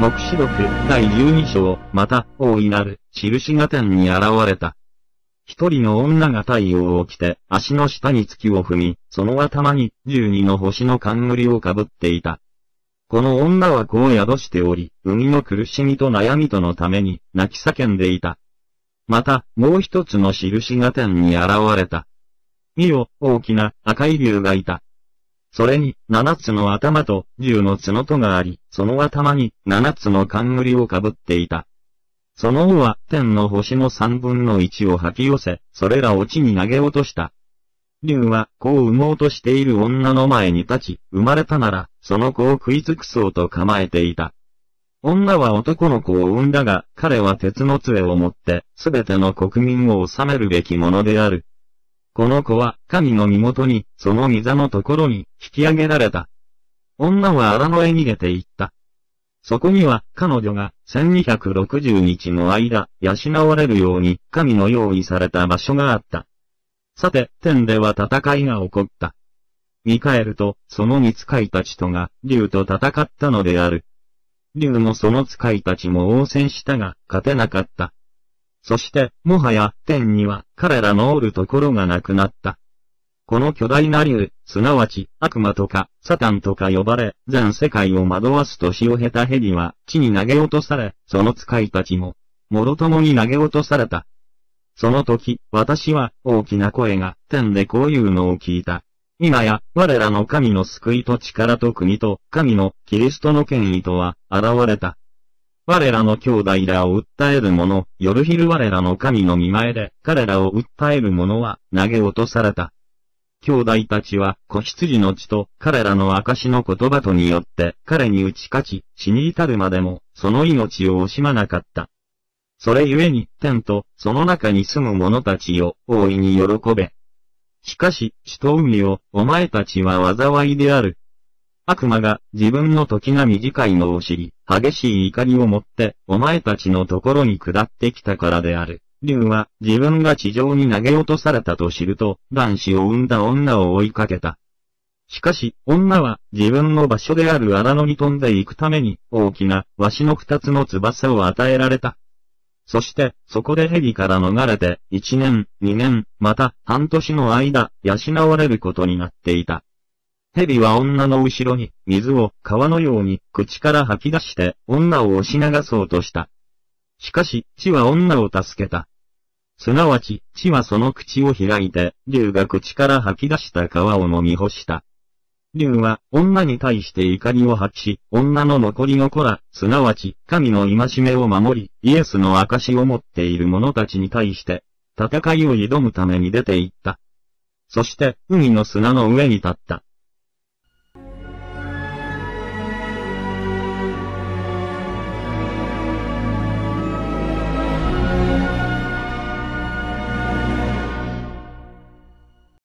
目視録第12章、また、大いなる、印が天に現れた。一人の女が太陽を着て、足の下に月を踏み、その頭に、十二の星の冠をかぶっていた。この女はこう宿しており、海の苦しみと悩みとのために、泣き叫んでいた。また、もう一つの印が天に現れた。見よ、大きな赤い竜がいた。それに、七つの頭と、十の角とがあり、その頭に、七つの冠をかぶっていた。その王は、天の星の三分の一を吐き寄せ、それらを地に投げ落とした。竜は、子を産もうとしている女の前に立ち、生まれたなら、その子を食い尽くそうと構えていた。女は男の子を産んだが、彼は鉄の杖を持って、すべての国民を治めるべきものである。この子は、神の身元に、その御座のところに、引き上げられた。女は荒野へ逃げていった。そこには、彼女が、1260日の間、養われるように、神の用意された場所があった。さて、天では戦いが起こった。ミカエルと、その御使いたちとが、竜と戦ったのである。竜のその使いたちも応戦したが、勝てなかった。そして、もはや天には彼らのおるところがなくなった。この巨大な竜、すなわち悪魔とかサタンとか呼ばれ、全世界を惑わす年を経た蛇は地に投げ落とされ、その使いたちも、もろともに投げ落とされた。その時、私は大きな声が天でこういうのを聞いた。今や、我らの神の救いと力と国と、神のキリストの権威とは、現れた。我らの兄弟らを訴える者、夜昼我らの神の見前で、彼らを訴える者は、投げ落とされた。兄弟たちは、子羊の血と、彼らの証の言葉とによって、彼に打ち勝ち、死に至るまでも、その命を惜しまなかった。それゆえに、天と、その中に住む者たちを、大いに喜べ。しかし、死と海を、お前たちは災いである、悪魔が自分の時が短いのを知り、激しい怒りを持ってお前たちのところに下ってきたからである。竜は自分が地上に投げ落とされたと知ると、男子を産んだ女を追いかけた。しかし、女は自分の場所である荒野に飛んでいくために、大きな、わしの二つの翼を与えられた。そして、そこで蛇から逃れて、一年、二年、また、半年の間、養われることになっていた。蛇は女の後ろに、水を、川のように、口から吐き出して、女を押し流そうとした。しかし、地は女を助けた。すなわち、地はその口を開いて、竜が口から吐き出した川を飲み干した。竜は、女に対して怒りを発し、女の残りの子ら、すなわち、神の戒めを守り、イエスの証を持っている者たちに対して、戦いを挑むために出て行った。そして、海の砂の上に立った。